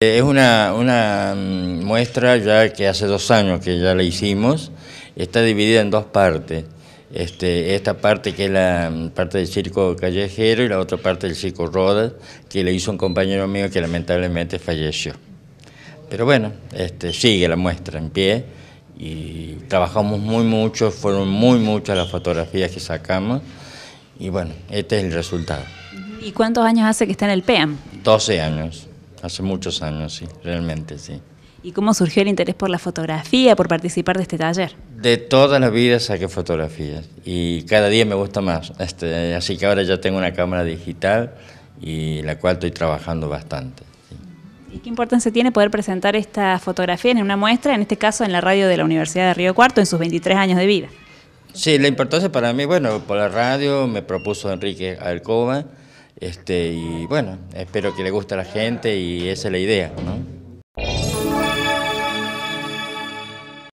Eh, es una, mm, muestra ya que hace dos años que ya la hicimos, está dividida en dos partes. Este, esta parte que es la mm, parte del circo callejero y la otra parte del circo Rodas, que le hizo un compañero mío que lamentablemente falleció. Pero bueno, este, sigue la muestra en pie y trabajamos muy mucho, fueron muy muchas las fotografías que sacamos y bueno, este es el resultado. ¿Y cuántos años hace que está en el PEAM? 12 años. Hace muchos años, sí, realmente, sí. ¿Y cómo surgió el interés por la fotografía, por participar de este taller? De toda la vida saqué fotografías y cada día me gusta más. Este, así que ahora ya tengo una cámara digital y la cual estoy trabajando bastante. ¿Y qué importancia tiene poder presentar esta fotografía en una muestra, en este caso en la radio de la Universidad de Río Cuarto, en sus 23 años de vida? Sí, la importancia para mí, bueno, por la radio me propuso Enrique Alcoba este, y bueno, espero que le guste a la gente y esa es la idea.